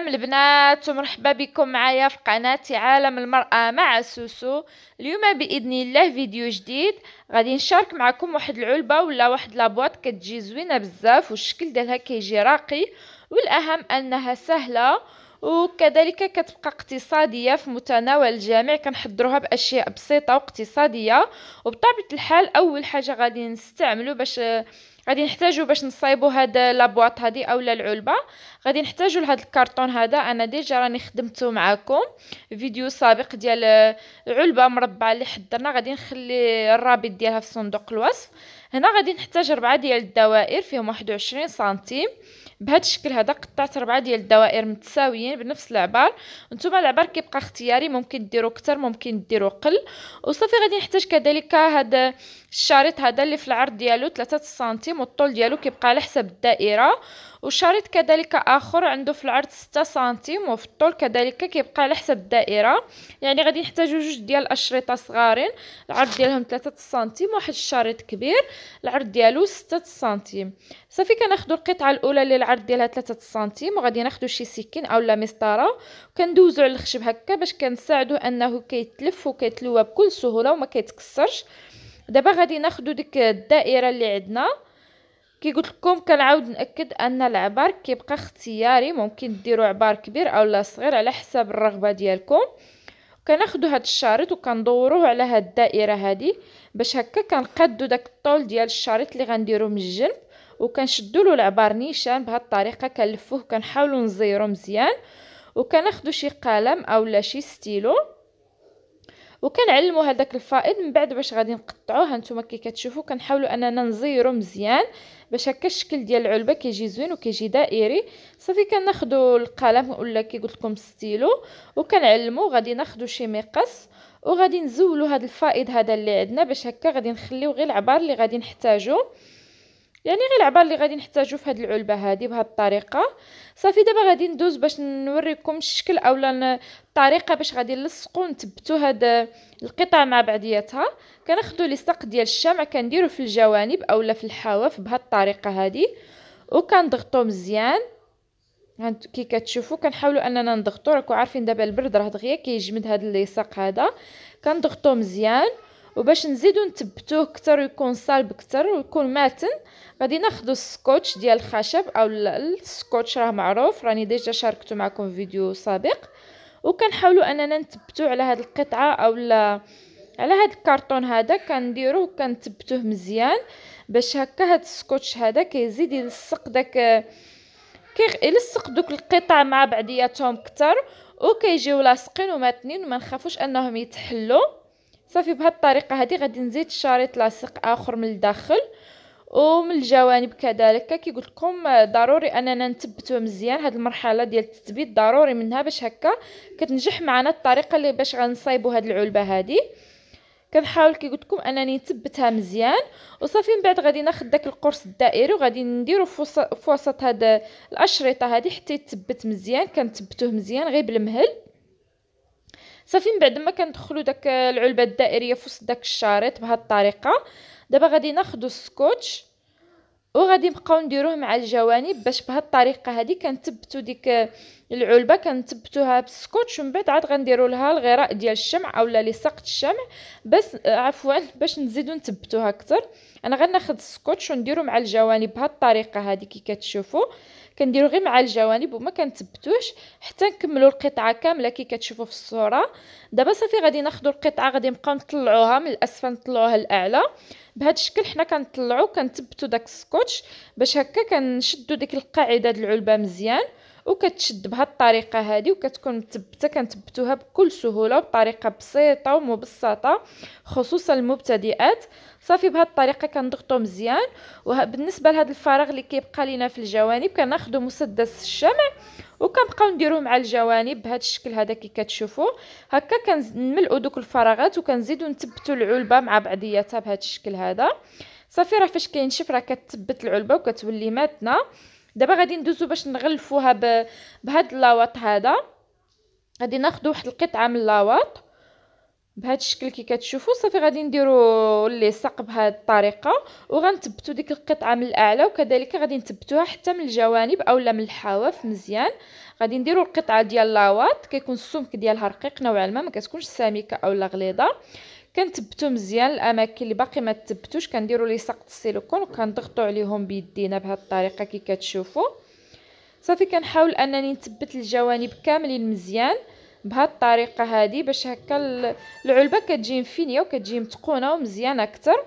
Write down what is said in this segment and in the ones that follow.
سلام البنات ومرحبا بكم معايا في قناتي عالم المرأة مع سوسو اليوم بإذن الله فيديو جديد غادي نشارك معكم واحد العلبة ولا واحد لابوات كتجي زوينة بزاف والشكل ديالها كيجي راقي والأهم أنها سهلة وكذلك كتبقى اقتصادية في متناول الجميع كنحضروها بأشياء بسيطة واقتصادية وبطبيعة الحال أول حاجة غادي نستعملو باش غادي نحتاجو باش نصايبو هاد لابواط هادي اولا العلبه غادي نحتاجو لهاد الكرتون هذا انا ديجا راني خدمتو معاكم فيديو سابق ديال علبه مربعه اللي حضرنا غادي نخلي الرابط ديالها في صندوق الوصف هنا غادي نحتاج ربعة ديال الدوائر فيهم 21 سنتيم بهذا الشكل هذا قطعت ربعه ديال الدوائر متساويين بنفس العبار نتوما العبار كيبقى اختياري ممكن ديرو كتر ممكن ديرو قل وصافي غادي نحتاج كذلك هذا الشريط هذا اللي في العرض ديالو 3 سنتيم والطول ديالو كيبقى على حسب الدائره وشريط كذلك اخر عنده في العرض 6 سنتيم وفي الطول كذلك كيبقى على حسب الدائره يعني غادي نحتاجو جوج ديال الاشرطه صغارين العرض ديالهم 3 سنتيم واحد الشريط كبير العرض ديالو 6 سنتيم صافي كناخذوا القطعه الاولى اللي العرض ديالها 3 سنتيم وغادي ناخذوا شي سكين اولا مسطره وكندوزوا على الخشب هكا باش كنساعدو انه كيتلف وكيتلوى بكل سهوله وما كيتكسرش دابا غادي ناخذوا ديك الدائره اللي عندنا كي قلت لكم كنعاود ناكد ان العبار كيبقى اختياري ممكن ديروا عبار كبير اولا صغير على حساب الرغبه ديالكم كناخذوا هذا الشريط وكندوروه على هاد الدائره هذه باش هكا كنقادوا داك الطول ديال الشريط اللي غنديروا من الجنب وكنشدوا له العبار نيشان بهاد الطريقه كنلفوه كنحاولوا نزيرو مزيان وكناخذوا شي قلم اولا شي ستيلو وكنعلموا هذاك الفائض من بعد باش غادي نقطعوه هانتوما كي كتشوفوا كنحاولوا اننا نزيرو مزيان باش هكا الشكل ديال العلبه كيجي زوين وكيجي دائري صافي كناخذوا القلم ولا كي قلت لكم ستيلو وكنعلموا غادي ناخذوا شي مقص وغادي نزولوا هذا الفائض هذا اللي عندنا باش هكا غادي نخليو غير العبار اللي غادي نحتاجو يعني غير العبار اللي غادي نحتاجو في هاد العلبه هادي بهاد الطريقه صافي دابا غادي ندوز باش نوريكم الشكل اولا الطريقه باش غادي نلصقو نثبتو هاد القطع مع بعضياتها كناخذوا لصق ديال الشمع كنديرو في الجوانب اولا في الحواف بهاد الطريقه هادي وكنضغطو مزيان كي كتشوفوا كنحاولوا اننا نضغطو راكم عارفين دابا البرد راه دغيا كيجمد هاد اللصاق هذا كنضغطو مزيان وباش نزيدو نثبتوه كتر ويكون صلب كتر ويكون ماتن غادي ناخدو السكوتش ديال الخشب او السكوتش راه معروف راني ديجا شاركته معكم في فيديو سابق وكنحاولوا اننا نثبتوه على هاد القطعه لا على هاد الكرتون هذا كنديروه وكنثبتوه مزيان باش هكا هاد السكوتش هذا كيزيد يلصق داك كيلصق دوك القطع مع بعضياتهم كتر وكيجيو لاصقين وماتنين وما نخافوش انهم يتحلوا صافي بهاد الطريقه هادي غادي نزيد الشريط لاصق اخر من الداخل ومن الجوانب كذلك كي قلت لكم ضروري اننا نثبتوه مزيان هاد المرحله ديال التثبيت ضروري منها باش هكا كتنجح معنا الطريقه اللي باش غنصايبوا هاد العلبه هادي كنحاول كي قلت لكم انني نثبتها مزيان وصافي من بعد غادي ناخذ داك القرص الدائري وغادي نديرو في وسط هاد الاشرطه هادي حتى يتثبت مزيان كنثبتوه مزيان غير بالمهل صافي من بعد ما كندخلوا داك العلبه الدائريه في وسط داك الشريط بهاد الطريقه دابا غادي ناخذ السكوتش وغادي نبقاو نديروه مع الجوانب باش بهاد الطريقه هذه كنثبتوا ديك العلبه كنثبتوها بالسكوتش ومن بعد عاد غنديروا لها الغراء ديال الشمع اولا لصق الشمع بس آه، عفوا باش نزيدو نثبتوها اكثر انا غناخذ السكوتش ونديرو مع الجوانب بهاد الطريقه هذه كي كتشوفوا كنديرو غير مع الجوانب وما كنثبتوش حتى نكملو القطعه كامله كي كتشوفوا في الصوره دابا صافي غادي ناخذوا القطعه غادي نبقاو نطلعوها من الاسفل نطلعوها للاعلى بهذا الشكل حنا كنطلعو كنثبتو داك السكوتش باش هكا كنشدو ديك القاعده ديال العلبه مزيان وكتشد بهذه الطريقه هذه وكتكون مثبته كنثبتوها بكل سهوله وبطريقه بسيطه ومبسطه خصوصا المبتدئات صافي بهذه الطريقه كنضغطو مزيان وبالنسبه لهذا الفراغ اللي كيبقى لينا في الجوانب كناخذوا مسدس الشمع وكنبقاو نديروه مع الجوانب بهذا الشكل هذا كي كتشوفوا هكا كنملؤوا دوك الفراغات وكنزيدوا نثبتوا العلبه مع بعضياتها بهذا الشكل هذا صافي راه فاش كينشف راه كتثبت العلبه وكتولي ماتنا دابا غادي ندوزو باش نغلفوها بهذا اللواط هذا غادي ناخذ واحد القطعه من اللواط بهذا الشكل كي كتشوفوا صافي غادي نديروا اللصق بهذه الطريقه وغنثبتوا ديك القطعه من الاعلى وكذلك غادي نثبتوها حتى من الجوانب اولا من الحواف مزيان غادي نديروا القطعه ديال لاواط كيكون السمك ديالها رقيق نوعا ما ما كتكونش سميكه اولا غليظه كنتبتو مزيان الاماكن اللي باقي ما تثبتوش كنديروا لصق السيليكون وكنضغطوا عليهم بيدينا بهذه الطريقه كي كتشوفوا صافي كنحاول انني نثبت الجوانب كاملين مزيان الطريقه هذه باش هكا العلبه كتجي مفينيه وكتجي متقونه ومزيانه اكثر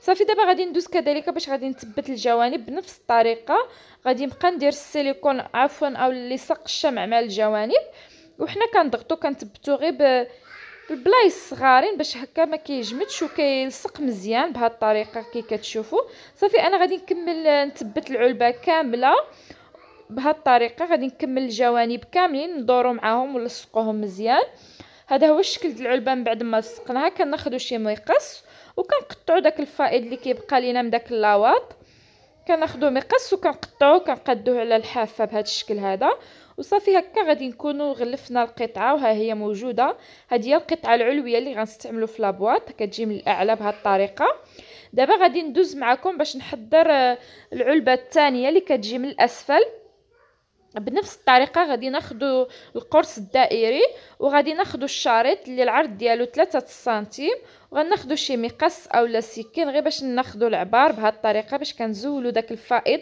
صافي دابا غادي ندوز كذلك باش غادي نثبت الجوانب بنفس الطريقه غادي نبقى ندير السيليكون عفوا او لصق الشمع مع الجوانب وحنا كنضغطو كنثبتو غير البلايص صغارين باش هكا ما كيجمدش وكيلصق مزيان بهاد الطريقه كي كتشوفوا صافي انا غادي نكمل نثبت العلبه كامله بهذه الطريقه غادي نكمل الجوانب كاملين ندورو معاهم ونلصقوهم مزيان هذا هو الشكل ديال العلبه من بعد ما لصقناها كناخذوا شي مقص وكنقطعوا داك الفائض اللي كيبقى لينا من داك اللواط كناخذوا مقص وكنقطعوه كنقدوه على الحافه بهذا الشكل هذا وصافي هكا غادي نكونوا غلفنا القطعه وها هي موجوده هذه هي القطعه العلويه اللي غنستعملوا في لابواط كتجي من الاعلى بهذه الطريقه دابا غادي ندوز معكم باش نحضر آه، العلبه الثانيه اللي كتجي من الاسفل بنفس الطريقه غادي ناخذ القرص الدائري وغادي ناخذ الشريط اللي العرض ديالو 3 سنتيم وغناخذ شي مقص اولا سكين غير باش ناخذ العبار بهذه الطريقه باش كنزولوا داك الفائض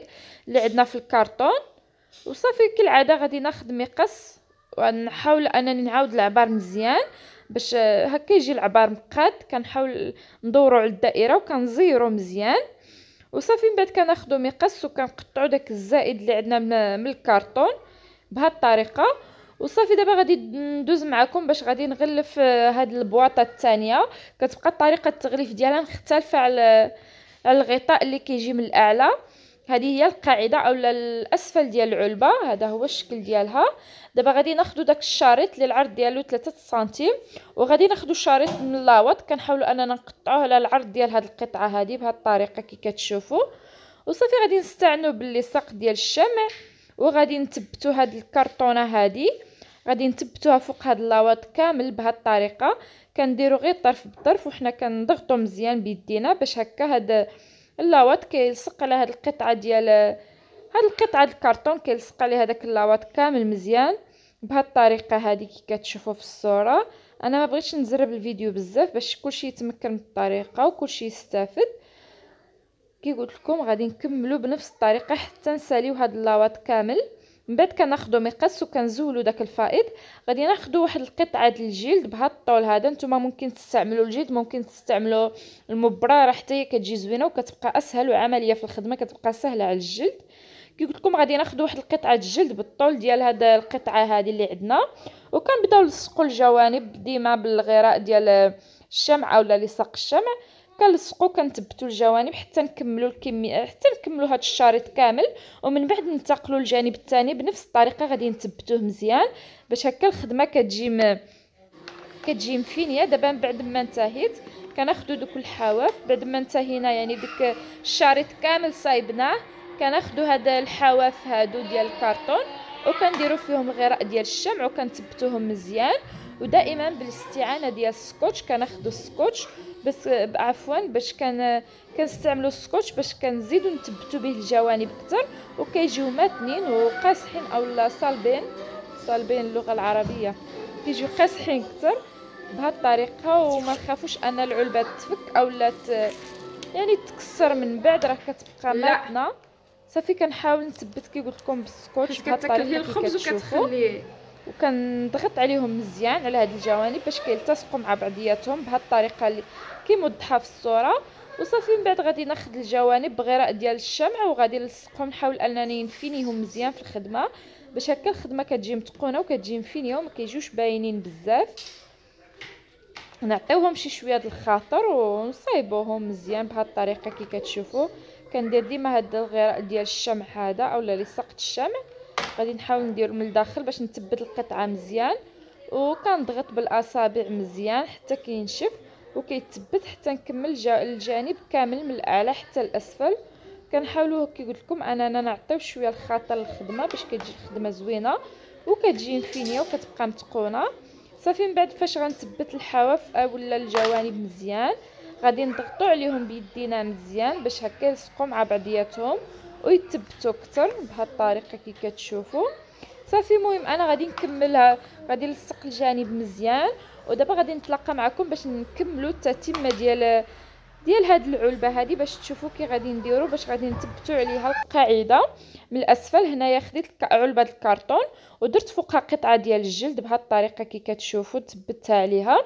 اللي عندنا في الكرتون وصافي كالعاده غادي ناخذ مقص ونحاول انني نعاود العبار مزيان باش هكا يجي العبار مقاد كنحاول ندورو على الدائره وكنزيرو مزيان وصافي من بعد كناخذوا مقص وكنقطعوا داك الزائد اللي عندنا من الكرتون بهاد الطريقه وصافي دابا غادي ندوز معكم باش غادي نغلف آه، هاد البواطه الثانيه كتبقى طريقه التغليف ديالها مختلفه على على الغطاء اللي كيجي من الاعلى هذه هي القاعده او الاسفل ديال العلبه هذا هو الشكل ديالها دابا غادي ناخذ داك الشريط اللي العرض ديالو 3 سنتيم وغادي ناخذ شريط من اللاوط كنحاولوا اننا نقطعوه على العرض ديال هاد القطعه هذه بهاد الطريقه كي كتشوفوا وصافي غادي نستعنوا باللصاق ديال الشمع وغادي نثبتوا هاد الكرتونه هذه غادي نثبتوها فوق هاد اللاوط كامل بهاد الطريقه كنديروا غير طرف بطرف وحنا كنضغطوا مزيان بيدينا باش هكا هاد اللاوات كيلصق على هاد القطعه ديال هاد القطعه د الكرتون كيلصق عليها داك اللاوات كامل مزيان بهاد الطريقه هادي كي كتشوفوا في الصوره انا ما بغيتش نزرب الفيديو بزاف باش كلشي يتمكن من الطريقه وكلشي يستافد كي قلت لكم غادي نكملوا بنفس الطريقه حتى نساليو هاد اللاوات كامل من بعد كناخذوا مقص وكنزولوا داك الفائض غادي ناخذوا واحد القطعه ديال الجلد بهاد الطول هذا نتوما ممكن تستعملوا الجلد ممكن تستعملوا راه حتى هي كتجي زوينه وكتبقى اسهل وعمليه في الخدمه كتبقى سهله على الجلد كي قلت لكم غادي ناخذوا واحد القطعه الجلد بالطول ديال هاد القطعه هذه اللي عندنا وكنبداو نلصقوا الجوانب ديما بالغراء ديال الشمع اولا لصق الشمع كنلصقو كنثبتو الجوانب حتى نكملو الكميه حتى نكملو هذا الشريط كامل ومن بعد ننتقلو للجانب الثاني بنفس الطريقه غادي نثبتوه مزيان باش هكا الخدمه كتجي م... كتجي مفينيه دابا من بعد ما انتهيت كناخذو دوك الحواف بعد ما انتهينا يعني ديك الشريط كامل صايبناه كناخذو هاد الحواف هادو ديال الكرتون وكنديرو فيهم غراء ديال الشمع وكنثبتوهم مزيان ودائما بالاستعانه ديال السكوتش كناخذو السكوتش بس عفوا باش كان كنستعملوا السكوتش باش كنزيدوا نثبتوا به الجوانب اكثر وكيجيو ماتنين وقاسحين اولا صالبين صالبين اللغه العربيه كيجيو قاسحين اكثر بهذه الطريقه وما نخافوش ان العلبه تفك اولا ت... يعني تكسر من بعد راه كتبقى ماتنه صافي كنحاول نثبت كي قلت لكم بالسكوتش بهذه الطريقه كتخليه الخبز وكتخليه وكنضغط عليهم مزيان على هاد الجوانب باش كيلتصقوا مع بعضياتهم بهاد الطريقه اللي كيمدها في الصوره وصافي من بعد غادي ناخذ الجوانب بغراء ديال الشمع وغادي نلصقهم نحاول انني نفينيهم مزيان في الخدمه باش هكا الخدمه كتجي متقونه وكتجي مفينيه وما كيجوش باينين بزاف نعطيوهم شي شويه د الخاطر ونصايبوهم مزيان بهاد الطريقه كي كتشوفوا كندير ديما هاد الغراء ديال الشمع هذا اولا لصقت الشمع غادي نحاول ندير من الداخل باش نثبت القطعه مزيان وكنضغط بالاصابع مزيان حتى كينشف وكيتثبت حتى نكمل الجانب كامل من الاعلى حتى الاسفل كنحاولوا كي قلت لكم اننا نعطيو شويه الخاطر للخدمه باش كتجي الخدمه زوينه وكتجي مفينيه وكتبقى متقونه صافي من بعد فاش غنثبت الحواف اولا الجوانب مزيان غادي نضغطوا عليهم بيدينا مزيان باش هكا يلصقوا مع بعضياتهم ويتبتو اكثر بهاد الطريقه كي كتشوفوا صافي مهم انا غادي نكملها غادي نلصق الجانب مزيان ودابا غادي نتلاقى معكم باش نكملوا التتمه ديال ديال هاد العلبه هادي باش تشوفوا كي غادي نديرو باش غادي نثبتوا عليها القاعده من الاسفل هنايا خديت علبه الكرتون ودرت فوقها قطعه ديال الجلد بهاد الطريقه كي كتشوفوا ثبتها عليها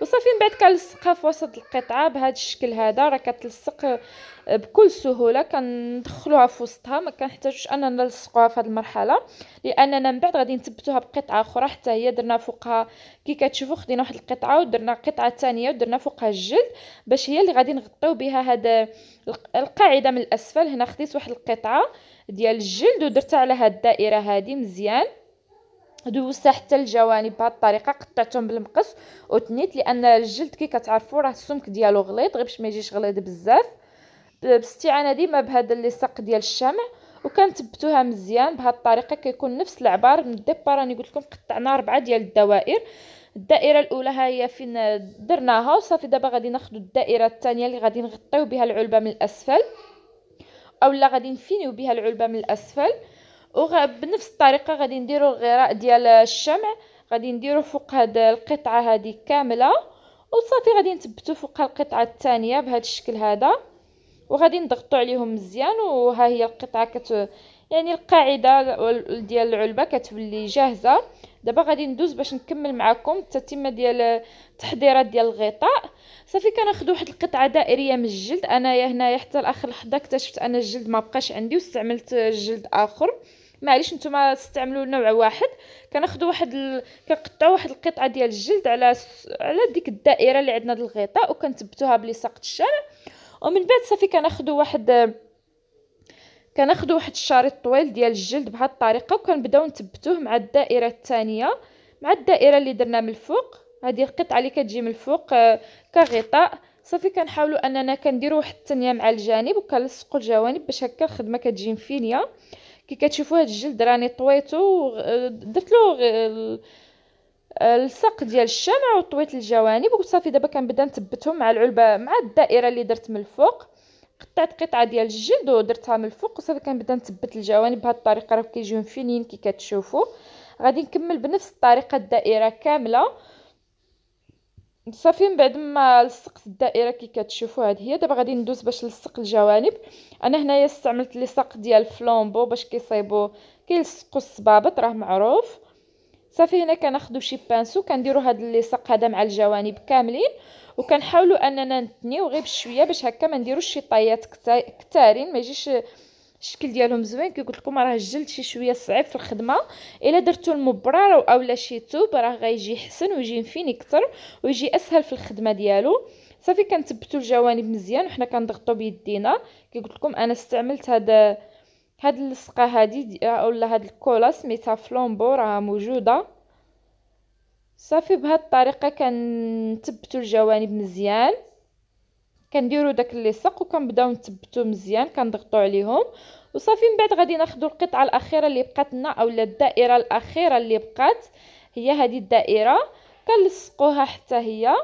وصافي من بعد كنلصقها في وسط القطعه بهذا الشكل هذا راه كتلصق بكل سهوله كندخلوها في وسطها ما كنحتاجوش اننا نلصقوها في هذه المرحله لاننا من بعد غادي نثبتوها بقطعه اخرى حتى هي درنا فوقها كي كتشوفوا خدينا واحد القطعه ودرنا قطعه ثانيه ودرنا فوقها الجلد باش هي اللي غادي نغطيو بها هذا القاعده من الاسفل هنا خديت واحد القطعه ديال الجلد ودرتها على هاد الدائره هذه مزيان دوزتها حتى الجوانب بهذه الطريقه قطعتهم بالمقص وتنيت لان الجلد كي كتعرفوا راه السمك ديالو غليظ غير باش ما يجيش غليظ بزاف باستعانه ديما بهذا اللصق ديال الشمع وكنثبتوها مزيان بهذه الطريقه كيكون نفس العبار من الديبار راني قلت لكم قطعنا اربعه ديال الدوائر الدائره الاولى ها هي فين درناها وصافي دابا غادي ناخذ الدائره الثانيه اللي غادي نغطيو بها العلبه من الاسفل اولا غادي نفينيو بها العلبه من الاسفل وبنفس بنفس الطريقه غادي نديرو الغراء ديال الشمع غادي نديرو فوق هاد القطعه هذه كامله وصافي غادي نثبتو فوق القطعه الثانيه بهذا الشكل هذا وغادي نضغطو عليهم مزيان وها هي القطعه كت يعني القاعده ديال العلبه كتولي جاهزه دابا غادي ندوز باش نكمل معكم التتمه ديال التحضيرات ديال الغطاء صافي كناخذ واحد القطعه دائريه من الجلد انايا هنايا حتى لاخر لحظه اكتشفت ان الجلد ما بقاش عندي واستعملت جلد اخر معليش نتوما تستعملوا نوع واحد كناخذوا واحد ال... كنقطعوا واحد القطعه ديال الجلد على س... على ديك الدائره اللي عندنا الغطاء وكنثبتوها بلصاق الشمع ومن بعد صافي كناخذوا واحد كناخذوا واحد الشريط طويل ديال الجلد بهاد الطريقه وكنبداو نثبتوه مع الدائره الثانيه مع الدائره اللي درنا من الفوق هذه القطعه اللي كتجي من الفوق آه، كغطاء صافي كنحاولوا اننا كنديروا واحد التنيه مع الجانب وكنلصقوا الجوانب باش هكا الخدمه كتجي مفينيه كي كتشوفوا هذا الجلد راني طويته درت له الساق ديال الشمع وطويت الجوانب وصافي دابا كنبدا نثبتهم مع العلبه مع الدائره اللي درت من الفوق قطعت قطعه ديال الجلد ودرتها من الفوق وصافي كنبدا نثبت الجوانب بهذه الطريقه راه كيجيو فينين كي كتشوفوا غادي نكمل بنفس الطريقه الدائره كامله صافي من بعد ما لصقت الدائره كي كتشوفوا هذه هي دابا غادي ندوز باش نلصق الجوانب انا هنايا استعملت لصق ديال فلومبو باش كيصايبوا كيلصقوا الصبابط راه معروف صافي هنا كناخذوا شي بانسو كنديروا هاد اللصق هذا مع الجوانب كاملين وكنحاولوا اننا نتنيو غير بشويه باش هكا ما نديروش شي طيات كتارين ما يجيش الشكل ديالهم زوين كي قلت لكم راه الجلد شي شويه صعيب في الخدمه الا درتو المبرر اولا شي توب راه غيجي حسن ويجي مفين اكثر ويجي اسهل في الخدمه ديالو صافي كنثبتوا الجوانب مزيان وحنا كنضغطوا بيدينا كي قلت لكم انا استعملت هذا هاد اللصقه هادي اولا هاد الكولا سميتها فلومبو راه موجوده صافي بهاد الطريقه كنثبتوا الجوانب مزيان كنديروا داك اللصق وكنبداو نثبتو مزيان كنضغطو عليهم وصافي من بعد غادي ناخذوا القطعه الاخيره اللي بقات لنا اولا الدائره الاخيره اللي بقات هي هذه الدائره كنلصقوها حتى هي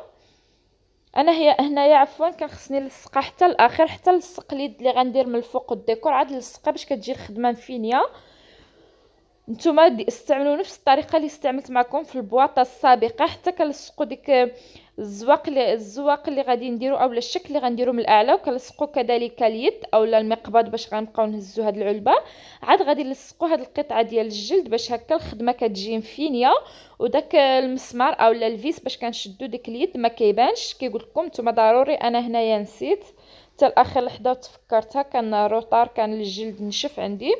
انا هي هنايا عفوا كان خصني نلصقها حتى الاخر حتى نلصق اليد اللي غندير من الفوق الديكور عاد نلصقها باش كتجي الخدمه مفينيه نتوما استعملوا نفس الطريقه اللي استعملت معكم في البواطه السابقه حتى كنلصقوا ديك الزواق اللي الزواق اللي غادي نديرو اولا الشكل اللي غنديرو من الاعلى وكنلصقو كذلك اليد اولا المقبض باش غنبقاو نهزو هاد العلبه عاد غادي نلصقو هاد القطعه ديال الجلد باش هكا الخدمه كتجي مفينيه وداك المسمار اولا الفيس باش كنشدو ديك اليد ما كيبانش كيقول لكم نتوما ضروري انا هنايا نسيت حتى لاخر لحظه وتفكرتها كان روطار كان الجلد نشف عندي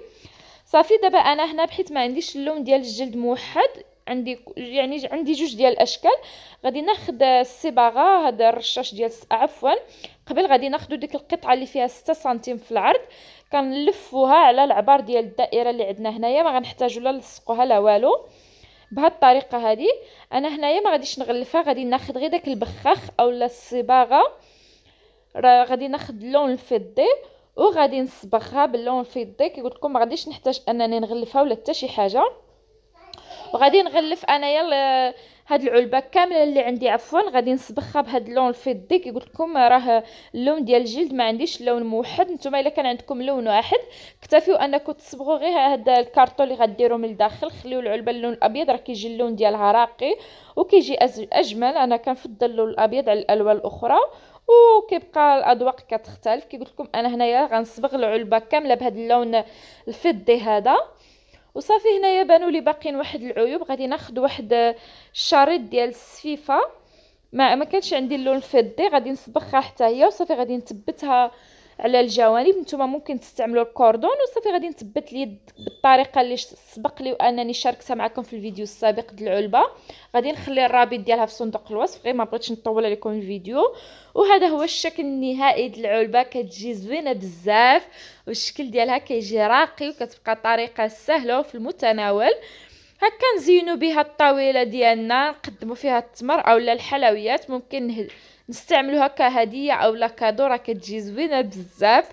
صافي دابا انا هنا بحيت ما عنديش اللون ديال الجلد موحد عندي يعني عندي جوج ديال الاشكال غادي ناخذ الصباغه هذا الرشاش ديال عفوا قبل غادي ناخذ ديك القطعه اللي فيها 6 سنتيم في العرض كنلفوها على العبار ديال الدائره اللي عندنا هنايا ما غنحتاجو لا نلصقوها لا والو بهذه الطريقه هذه انا هنايا ما غاديش نغلفها غادي ناخذ غير داك البخاخ اولا الصباغه راه غادي ناخذ اللون الفضي وغادي نصبغها باللون الفضي كي قلت لكم ما غاديش نحتاج انني نغلفها ولا حتى شي حاجه وغادي نغلف انايا هاد العلبه كامله اللي عندي عفوا غادي نصبخها بهاد اللون الفضي كي قلت لكم راه اللون ديال الجلد ما عنديش لون موحد نتوما الا كان عندكم لون واحد اكتفيو انكم تصبغوا غير هاد الكارطون اللي غديروا من الداخل خليو العلبه اللون الابيض راه كيجي اللون ديالها راقي وكيجي اجمل انا كنفضل اللون الابيض على الالوان الاخرى وكيبقى الاذواق كتختلف كي قلت لكم انا هنايا غنصبغ العلبه كامله بهذا اللون الفضي هذا وصافي هنايا بانوا لي باقيين واحد العيوب غادي ناخذ واحد الشريط ديال السفيفه ما ما كانش عندي اللون الفضي غادي نصبغها حتى هي وصافي غادي نثبتها على الجوانب نتوما ممكن تستعملوا الكوردون وصافي غادي نثبت اليد بالطريقه اللي سبق لي وانني شاركتها معكم في الفيديو السابق ديال العلبه غادي نخلي الرابط ديالها في صندوق الوصف غير ما بغيتش نطول عليكم الفيديو وهذا هو الشكل النهائي ديال العلبه كتجي زوينه بزاف والشكل ديالها كيجي راقي وكتبقى طريقه سهله وفي المتناول هكا نزينو بها الطاوله ديالنا نقدمو فيها التمر اولا الحلويات ممكن نستعملو هكا هديه اولا كادو راه كتجي زوينه بزاف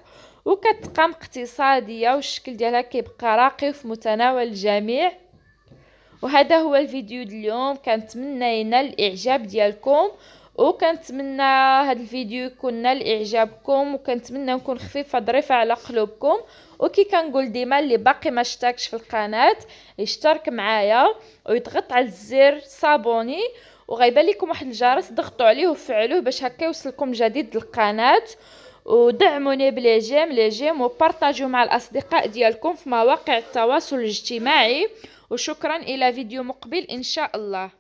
وكتقام اقتصاديه والشكل ديالها كيبقى راقي وفي متناول الجميع وهذا هو الفيديو اليوم كنتمنى ينال الاعجاب ديالكم وكنتمنى هذا الفيديو يكون نال اعجابكم وكنتمنى نكون خفيفه ظريفه على قلوبكم وكي كنقول ديما اللي باقي ما اشتركش في القناه يشترك معايا ويضغط على الزر صابوني وغيبان لكم واحد الجرس ضغطوا عليه وفعلوه باش هكا يوصلكم جديد القناه ودعموني بلي جيم لي جيم وبارطاجيو مع الاصدقاء ديالكم في مواقع التواصل الاجتماعي وشكرا الى فيديو مقبل ان شاء الله